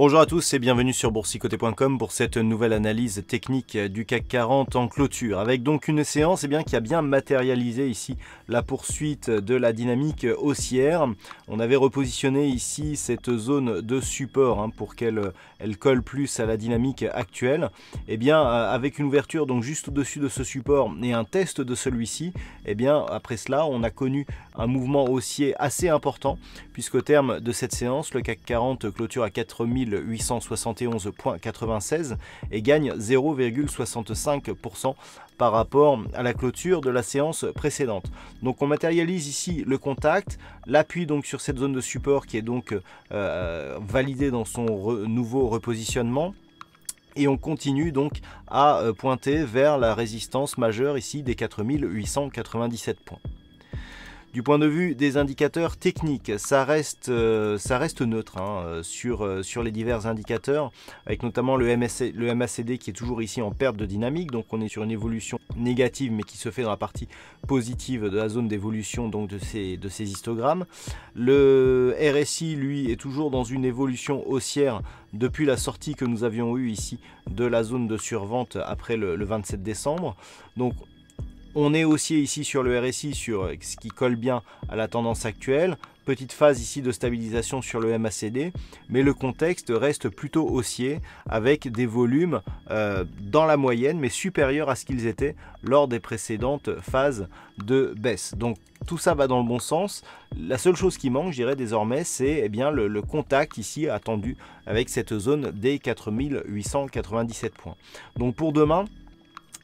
Bonjour à tous et bienvenue sur boursicoté.com pour cette nouvelle analyse technique du CAC 40 en clôture avec donc une séance eh bien, qui a bien matérialisé ici la poursuite de la dynamique haussière. On avait repositionné ici cette zone de support hein, pour qu'elle elle colle plus à la dynamique actuelle. Et eh bien euh, avec une ouverture donc juste au-dessus de ce support et un test de celui-ci, et eh bien après cela on a connu un mouvement haussier assez important puisqu'au terme de cette séance le CAC 40 clôture à 4000 871,96 et gagne 0,65% par rapport à la clôture de la séance précédente. Donc on matérialise ici le contact, l'appui donc sur cette zone de support qui est donc euh, validée dans son nouveau repositionnement et on continue donc à euh, pointer vers la résistance majeure ici des 4897 points. Du point de vue des indicateurs techniques, ça reste, euh, neutre hein, euh, euh, sur, les divers indicateurs, avec notamment le, le MACD qui est toujours ici en perte de dynamique, donc on est sur une évolution négative mais qui se fait dans la partie positive de la zone d'évolution donc de ces, histogrammes. Le RSI, lui, est toujours dans une évolution haussière depuis la sortie que nous avions eue ici de la zone de survente après le, le 27 décembre. Donc on est haussier ici sur le RSI, sur ce qui colle bien à la tendance actuelle. Petite phase ici de stabilisation sur le MACD, mais le contexte reste plutôt haussier avec des volumes euh, dans la moyenne, mais supérieurs à ce qu'ils étaient lors des précédentes phases de baisse. Donc tout ça va dans le bon sens. La seule chose qui manque, je dirais désormais, c'est eh bien le, contact ici attendu avec cette zone des 4897 points. Donc pour demain,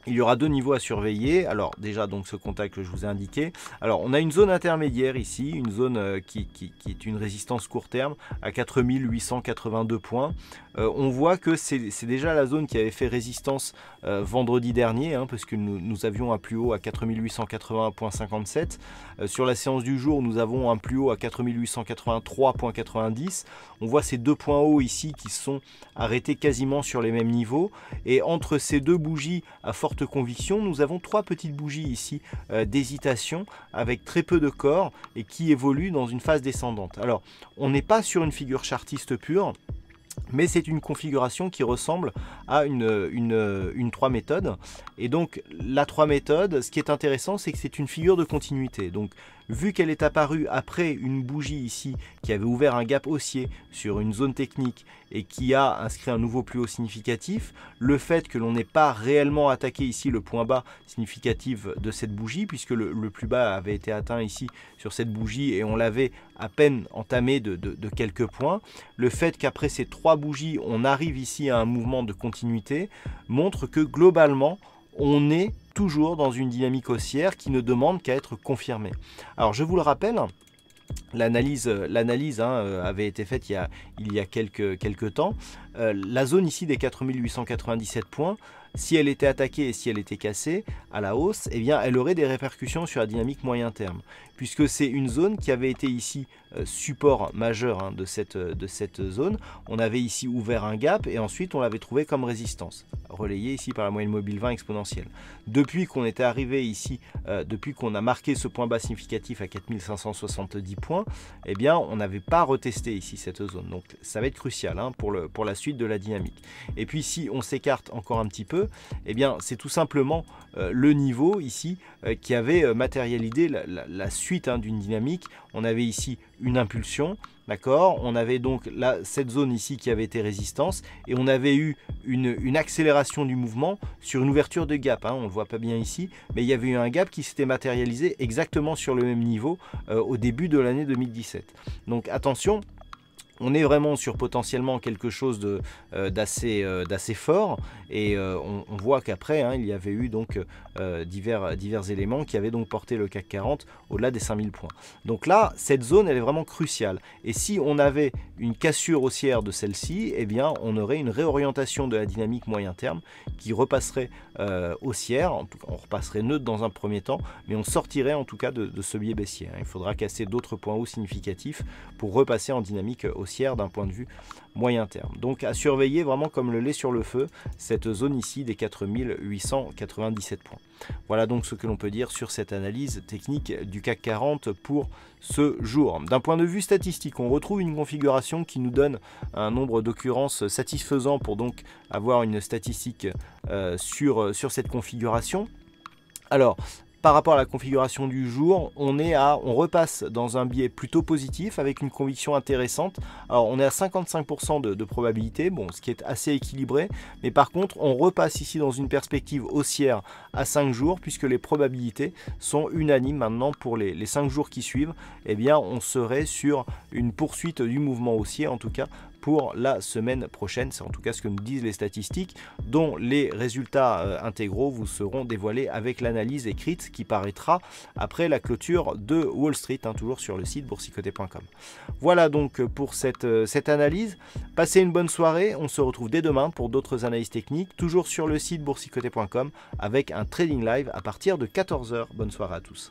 il y aura deux niveaux à surveiller. Alors déjà donc ce contact que je vous ai indiqué. Alors on a une zone intermédiaire ici, une zone euh, qui, est une résistance court terme à 4882 points. Euh, on voit que c'est déjà la zone qui avait fait résistance euh, vendredi dernier, hein, parce que nous, avions un plus haut à 4881.57. Euh, sur la séance du jour, nous avons un plus haut à 4883.90. On voit ces deux points hauts ici qui sont arrêtés quasiment sur les mêmes niveaux. Et entre ces deux bougies à forte conviction, nous avons trois petites bougies ici d'hésitation avec très peu de corps et qui évoluent dans une phase descendante. Alors, on n'est pas sur une figure chartiste pure mais c'est une configuration qui ressemble à une, une, méthodes 3 Et donc la 3 méthode, ce qui est intéressant, c'est que c'est une figure de continuité. Donc vu qu'elle est apparue après une bougie ici qui avait ouvert un gap haussier sur une zone technique et qui a inscrit un nouveau plus haut significatif, le fait que l'on n'ait pas réellement attaqué ici le point bas significatif de cette bougie, puisque le, plus bas avait été atteint ici sur cette bougie et on l'avait à peine entamé de quelques points, le fait qu'après ces trois bougies, on arrive ici à un mouvement de continuité, montre que globalement, on est toujours dans une dynamique haussière qui ne demande qu'à être confirmée. Alors je vous le rappelle, L'analyse, hein, euh, avait été faite il y a, quelques, temps. Euh, la zone ici des 4897 points, si elle était attaquée et si elle était cassée à la hausse, eh bien, elle aurait des répercussions sur la dynamique moyen terme, puisque c'est une zone qui avait été ici euh, support majeur hein, de, cette, euh, de cette zone. On avait ici ouvert un gap et ensuite on l'avait trouvé comme résistance, relayée ici par la moyenne mobile 20 exponentielle. Depuis qu'on était arrivé ici, euh, depuis qu'on a marqué ce point bas significatif à 4570 points, eh bien, on n'avait pas retesté ici cette zone. Donc ça va être crucial hein, pour, le, pour la suite de la dynamique. Et puis si on s'écarte encore un petit peu, et eh bien c'est tout simplement euh, le niveau ici euh, qui avait euh, matérialisé la, suite hein, d'une dynamique. On avait ici une impulsion, d'accord On avait donc là, cette zone ici qui avait été résistance et on avait eu une, accélération du mouvement sur une ouverture de gap. Hein. on ne le voit pas bien ici, mais il y avait eu un gap qui s'était matérialisé exactement sur le même niveau au début de l'année 2017. Donc attention, on est vraiment sur potentiellement quelque chose euh, d'assez euh, d'assez fort et euh, on, voit qu'après hein, il y avait eu donc divers, divers éléments qui avaient donc porté le CAC 40 au-delà des 5000 points. Donc là cette zone elle est vraiment cruciale et si on avait une cassure haussière de celle-ci eh bien on aurait une réorientation de la dynamique moyen terme qui repasserait haussière, on repasserait neutre dans un premier temps mais on sortirait en tout cas de, ce biais baissier. Hein. Il faudra casser d'autres points hauts significatifs pour repasser en dynamique haussière d'un point de vue moyen terme. Donc à surveiller vraiment comme le lait sur le feu, cette zone ici des 4897 points. Voilà donc ce que l'on peut dire sur cette analyse technique du CAC 40 pour ce jour. D'un point de vue statistique, on retrouve une configuration qui nous donne un nombre d'occurrences satisfaisant pour donc avoir une statistique euh, sur, euh, sur cette configuration. Alors, par rapport à la configuration du jour, on, est à, on repasse dans un biais plutôt positif avec une conviction intéressante. Alors on est à 55% de, de, probabilité, bon, ce qui est assez équilibré, mais par contre on repasse ici dans une perspective haussière à 5 jours puisque les probabilités sont unanimes maintenant pour les, 5 jours qui suivent. Eh bien on serait sur une poursuite du mouvement haussier en tout cas pour la semaine prochaine. C'est en tout cas ce que nous disent les statistiques, dont les résultats euh, intégraux vous seront dévoilés avec l'analyse écrite qui paraîtra après la clôture de Wall Street, hein, toujours sur le site boursicoté.com. Voilà donc pour cette, euh, cette analyse. Passez une bonne soirée. On se retrouve dès demain pour d'autres analyses techniques, toujours sur le site boursicoté.com avec un trading live à partir de 14h. Bonne soirée à tous.